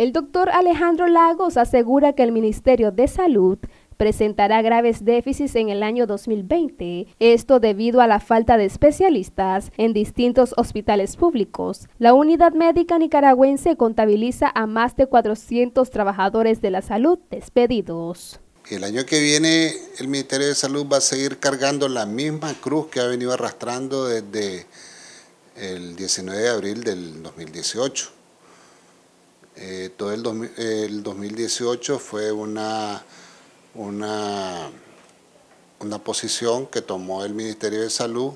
El doctor Alejandro Lagos asegura que el Ministerio de Salud presentará graves déficits en el año 2020, esto debido a la falta de especialistas en distintos hospitales públicos. La unidad médica nicaragüense contabiliza a más de 400 trabajadores de la salud despedidos. El año que viene el Ministerio de Salud va a seguir cargando la misma cruz que ha venido arrastrando desde el 19 de abril del 2018 eh, todo el, 2018 fue una, una, una posición que tomó el Ministerio de Salud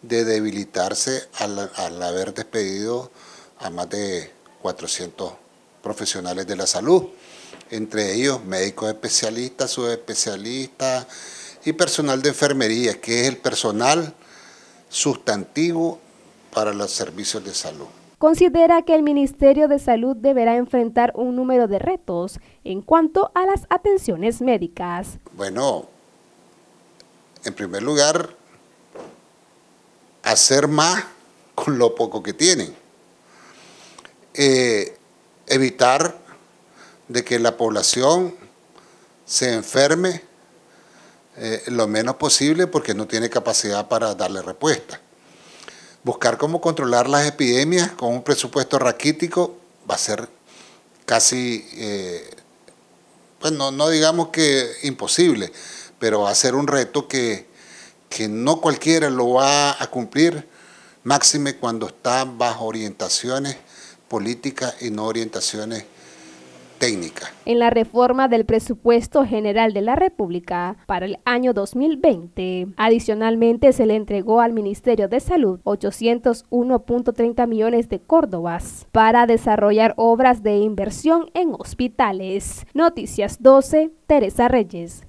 de debilitarse al haber despedido a más de 400 profesionales de la salud, entre ellos médicos especialistas, subespecialistas y personal de enfermería, que es el personal sustantivo para los servicios de salud considera que el Ministerio de Salud deberá enfrentar un número de retos en cuanto a las atenciones médicas. Bueno, en primer lugar, hacer más con lo poco que tienen. Eh, evitar de que la población se enferme eh, lo menos posible porque no tiene capacidad para darle respuesta buscar cómo controlar las epidemias con un presupuesto raquítico va a ser casi, eh, pues no, digamos que imposible, pero va a ser un reto que, que no cualquiera lo va a cumplir, máxime cuando está bajo orientaciones políticas y no orientaciones en la reforma del presupuesto general de la República para el año 2020, adicionalmente se le entregó al Ministerio de Salud 801.30 millones de córdobas para desarrollar obras de inversión en hospitales. Noticias 12, Teresa Reyes.